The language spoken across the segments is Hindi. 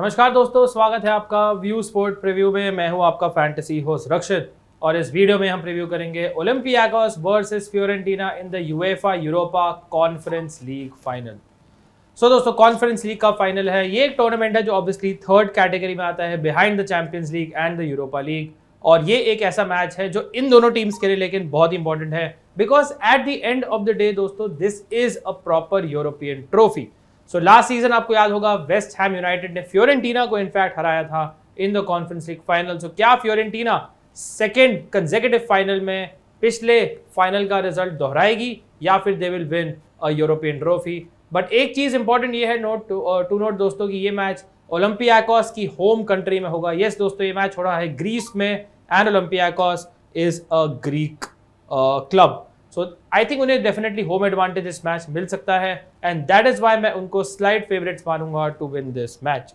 नमस्कार दोस्तों स्वागत है आपका व्यू स्पोर्ट प्रीव्यू में मैं हूं आपका फैंटेसी होस्ट रक्षित और इस वीडियो में हम प्रीव्यू करेंगे Olympiacos versus Fiorentina in the UEFA Europa conference league final so दोस्तों कॉन्फ्रेंस लीग का फाइनल है ये एक टूर्नामेंट है जो ऑब्वियसली थर्ड कैटेगरी में आता है behind the champions league and the Europa league और ये एक ऐसा मैच है जो इन दोनों टीम्स के लिए लेकिन बहुत इंपॉर्टेंट है because at the end of the day दोस्तों this is a proper European trophy so last season आपको याद होगा वेस्ट हैम यूनाइटेड ने फ्योरेंटीना को इनफैक्ट हराया था in the conference league final so क्या फ्योरेंटीना सेकेंड कंजेकेटिव फाइनल में पिछले फाइनल का रिजल्ट दोहराएगी या फिर they will win a European trophy but एक चीज़ इंपॉर्टेंट ये है नोट टू नोट दोस्तों की ये मैच ओलंपियाकॉस की होम कंट्री में होगा यस yes, दोस्तों ये मैच हो रहा है ग्रीस में and Olympiacos is a Greek club so I think उन्हें डेफिनेटली होम एडवांटेज इस मैच मिल सकता है एंड दैट इज वाई मैं उनको स्लाइड फेवरेट्स मानूंगा टू विन दिस मैच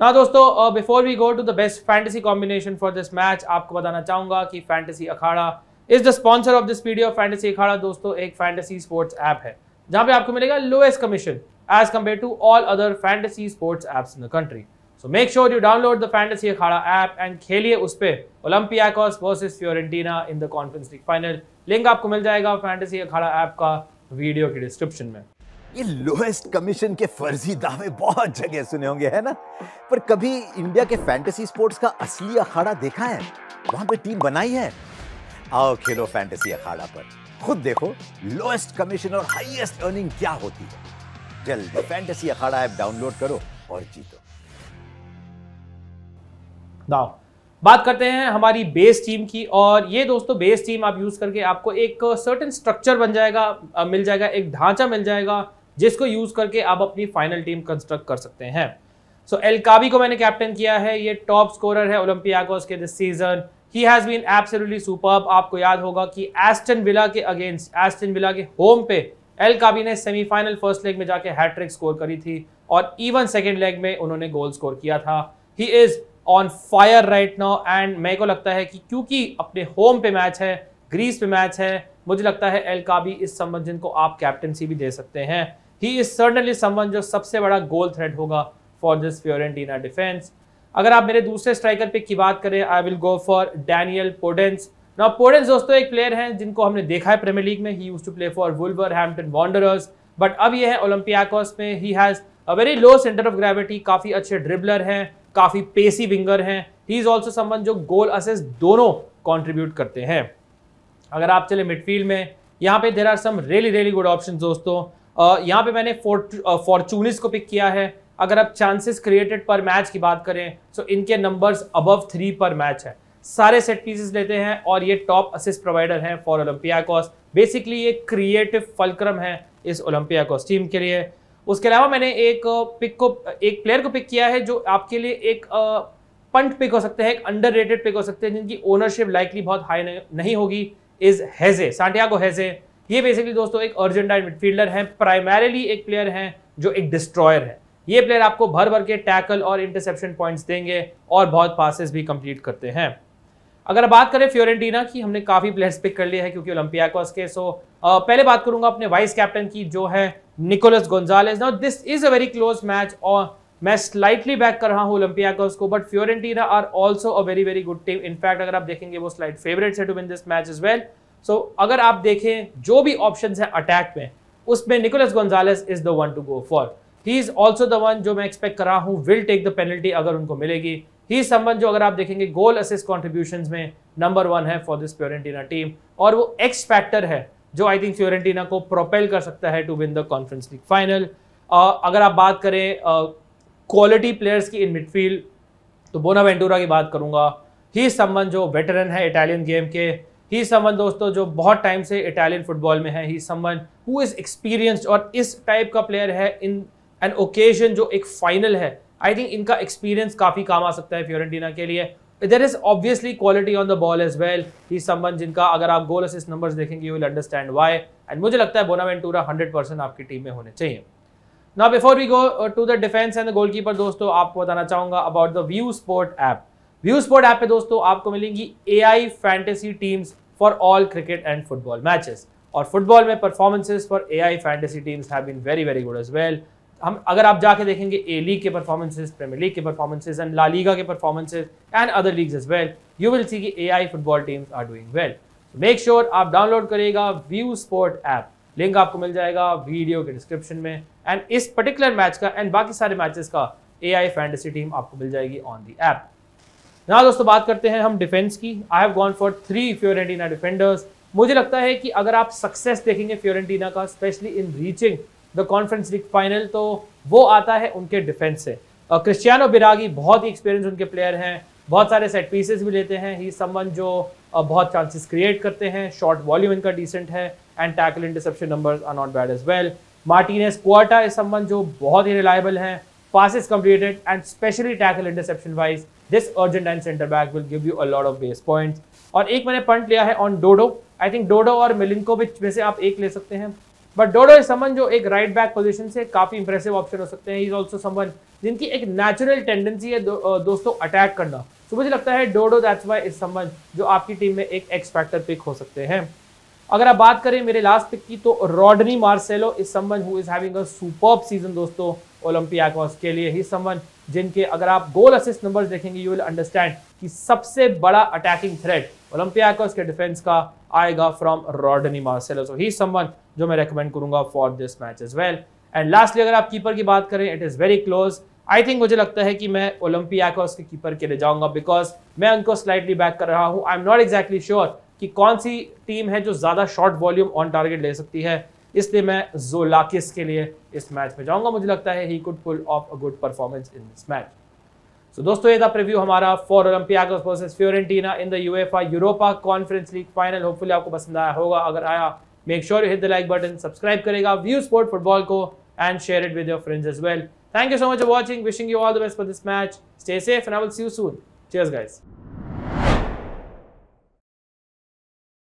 ना दोस्तों before we go to the best fantasy combination for this match आपको बताना चाहूंगा कि fantasy Akhada is the sponsor of this video fantasy Akhada दोस्तों एक फैंटेसी स्पोर्ट्स ऐप है जहां पे आपको मिलेगा lowest commission as compare to all other fantasy sports apps in the country so make sure you download the fantasy Akhada app and खेलिए उस पर Olympiacos versus Fiorentina in the conference league final link आपको मिल जाएगा फैंटेसी अखाड़ा ऐप का वीडियो के डिस्क्रिप्शन में ये लोएस्ट कमीशन के फर्जी दावे बहुत जगह सुने होंगे है ना पर कभी इंडिया के फैंटेसी स्पोर्ट्स का असली अखाड़ा देखा है वहां पे टीम बनाई है आओ खेलो फैंटेसी अखाड़ा पर खुद देखो लोएस्ट कमीशन और हाईएस्ट अर्निंग क्या होती है जल्दी फैंटेसी अखाड़ा ऐप डाउनलोड करो और जीतो दाव बात करते हैं हमारी बेस टीम की और ये दोस्तों बेस टीम आप यूज़ करके आपको एक सर्टेन स्ट्रक्चर बन जाएगा मिल जाएगा एक ढांचा मिल जाएगा जिसको यूज़ करके आप अपनी फाइनल टीम कंस्ट्रक्ट कर सकते हैं सो so, एलकाबी को मैंने कैप्टन किया है ये टॉप स्कोरर है ओलंपियाकोस के this season he has been absolutely super आपको याद होगा कि एस्टन विला के अगेंस्ट एस्टन विला के होम पे एल काबी ने सेमीफाइनल फर्स्ट लेग में जाके हैट्रिक स्कोर करी थी और इवन सेकेंड लेग में उन्होंने गोल स्कोर किया था he is on fire right now and मेरे को लगता है कि क्योंकि अपने होम पे मैच है ग्रीस पे मैच है मुझे लगता है एल काबी इस संबंध जिनको आप कैप्टनसी भी दे सकते हैं ही इज सर्टनली संबंध जो सबसे बड़ा गोल थ्रेड होगा फॉर दिस फ्योरेंटीना डिफेंस अगर आप मेरे दूसरे स्ट्राइकर पिक की बात करें I will go for Daniel Podence ना पोडेंस दोस्तों एक प्लेयर हैं जिनको हमने देखा है प्रीमियर लीग में he use to play for Wolverhampton Wanderers but अब ये है ओलंपियाकॉस में he has a very low centre of gravity काफ़ी अच्छे ड्रिबलर हैं काफ़ी पेसी विंगर हैं ही इज़ ऑल्सो समन जो गोल असिस्ट दोनों कॉन्ट्रीब्यूट करते हैं अगर आप चले मिडफील्ड में यहाँ पे there are some really really good option दोस्तों यहाँ पे मैंने फॉर्चूनिस को पिक किया है अगर आप चांसेस क्रिएटेड पर मैच की बात करें तो इनके numbers above three per match है सारे सेट पीसेस लेते हैं और ये टॉप असिस्ट प्रोवाइडर हैं फॉर ओलंपियाकॉस बेसिकली ये क्रिएटिव फलक्रम है इस ओलंपियाकॉस टीम के लिए उसके अलावा मैंने एक पिक को एक प्लेयर को पिक किया है जो आपके लिए एक पंट पिक हो सकते हैं एक अंडर रेटेड पिक हो सकते हैं जिनकी ओनरशिप लाइकली बहुत हाई नहीं होगी इज हैजे सांटियागो हैजे ये बेसिकली दोस्तों एक अर्जेंटाइन मिडफील्डर हैं प्राइमरीली एक प्लेयर हैं जो एक डिस्ट्रॉयर है ये प्लेयर आपको भर भर के टैकल और इंटरसेप्शन पॉइंट्स देंगे और बहुत पासिस भी कंप्लीट करते हैं अगर बात करें फ्योरेंटीना की हमने काफ़ी प्लेयर्स पिक कर लिए हैं क्योंकि ओलंपियाकोस के सो पहले बात करूंगा अपने वाइस कैप्टन की जो है Nicolas Gonzalez now this is a very close match और मैं स्लाइटली बैक कर रहा हूं ओलंपियाकोस को but Fiorentina are also a very very good team in fact अगर आप देखेंगे वो स्लाइट फेवरेट है to win this match is well so अगर आप देखें जो भी ऑप्शन है अटैक में उसमें Nicolas Gonzalez is the one to go for he is also the one जो मैं एक्सपेक्ट कर रहा हूँ विल टेक द पेनल्टी अगर उनको मिलेगी ही संबंध जो अगर आप देखेंगे गोल असिस्ट कॉन्ट्रीब्यूशन में नंबर वन है फॉर दिस प्योरेंटीना टीम और वो एक्स फैक्टर है जो आई थिंक फ्योरेंटीना को प्रोपेल कर सकता है to win the conference league final अगर आप बात करें क्वालिटी प्लेयर्स की इन मिडफील्ड तो बोना वेंटूरा की बात करूंगा ही संबंध जो वेटरन है इटालियन गेम के ही संबंध दोस्तों जो बहुत टाइम से इटालियन फुटबॉल में है ही संबंध हु इज़ एक्सपीरियंस्ड और इस टाइप का प्लेयर है इन एन ओकेजन जो एक फाइनल है आई थिंक इनका एक्सपीरियंस काफ़ी काम आ सकता है फ्योरेंटीना के लिए there is obviously quality on the ball as well he संबंध जिनका अगर आप गोल असिस्ट नंबर देखेंगे you will understand why and मुझे लगता है बोनावेंटूरा हंड्रेड परसेंट आपकी टीम में होने चाहिए ना before we go to the defence and goal keeper दोस्तों आपको बताना चाहूंगा about the view sport app view sport app पे दोस्तों आपको मिलेंगी A I fantasy teams for all cricket and football matches और फुटबॉल में performances for A I fantasy teams have हम अगर आप जाके देखेंगे ए लीग के परफॉर्मेंसेज प्रीमियर लीग के परफॉर्मेंसेज एंड ला लीगा के performances and other leagues as well you will see कि A I football teams are doing well make sure आप डाउनलोड करेगा व्यू स्पोर्ट ऐप लिंक आपको मिल जाएगा वीडियो के डिस्क्रिप्शन में एंड इस पर्टिकुलर मैच का एंड बाकी सारे मैचेस का ए आई फैंटेसी टीम आपको मिल जाएगी ऑन दी ऐप ना दोस्तों बात करते हैं हम डिफेंस की I have gone for three Fiorentina defenders मुझे लगता है कि अगर आप सक्सेस देखेंगे फ्योरेंटीना का specially in reaching the conference league final तो वो आता है उनके डिफेंस से क्रिस्टियानो बिरागी बहुत ही एक्सपीरियंस उनके प्लेयर हैं बहुत सारे सेट पीसेस भी लेते हैं ही समवन जो बहुत चांसेस क्रिएट करते हैं शॉर्ट वॉल्यूम इनका डिसेंट है and tackle interception numbers are not bad as well Martinez Quarta is someone जो बहुत ही रिलायबल हैं pass is and and specially tackle interception wise urgent and center back will give you a lot of base points और एक मैंने पंट लिया है ऑन डोडो आई थिंक डोडो और मिलिनकोविच में से आप एक ले सकते हैं बट डोडो इज समन जो एक राइट बैक पोजीशन से काफी इंप्रेसिव ऑप्शन हो सकते हैं इज ऑल्सो समन जिनकी एक नेचुरल टेंडेंसी है दो, दोस्तों अटैक करना तो मुझे लगता है Dodo that's why is someone जो आपकी टीम में एक एक्सपैक्टर पिक हो सकते हैं अगर आप बात करें मेरे लास्ट पिक की तो Rodney Marcelo is someone who is having a super season दोस्तों ओलंपियाकॉस के लिए ही समन जिनके अगर आप गोल असिस्ट नंबर्स देखेंगे यू विल अंडरस्टैंड कि सबसे बड़ा अटैकिंग थ्रेट ओलंपियाकॉस के डिफेंस का आएगा from Rodney Marcelo so he someone जो मैं रेकमेंड करूंगा for this match is well and lastly अगर आप कीपर की बात करें it is very close I think मुझे लगता है कि मैं ओलंपिया का उसके कीपर के लिए जाऊंगा बिकॉज मैं उनको स्लाइटली बैक कर रहा हूँ I am not exactly sure कि कौन सी टीम है जो ज़्यादा शॉर्ट वॉल्यूम ऑन टारगेट ले सकती है इसलिए मैं जोलाकिस के लिए इस मैच में जाऊंगा मुझे लगता है he could pull off a good performance in this match so दोस्तों ये था प्रीव्यू हमारा for Olympiacos versus Fiorentina in the UEFA Europa conference league final hopefully आपको पसंद आया होगा अगर आया Make sure you hit the like button, subscribe करेगा, view sport football को and share it with your friends as well. Thank you so much for watching. Wishing you all the best for this match. Stay safe and I will see you soon. Cheers guys.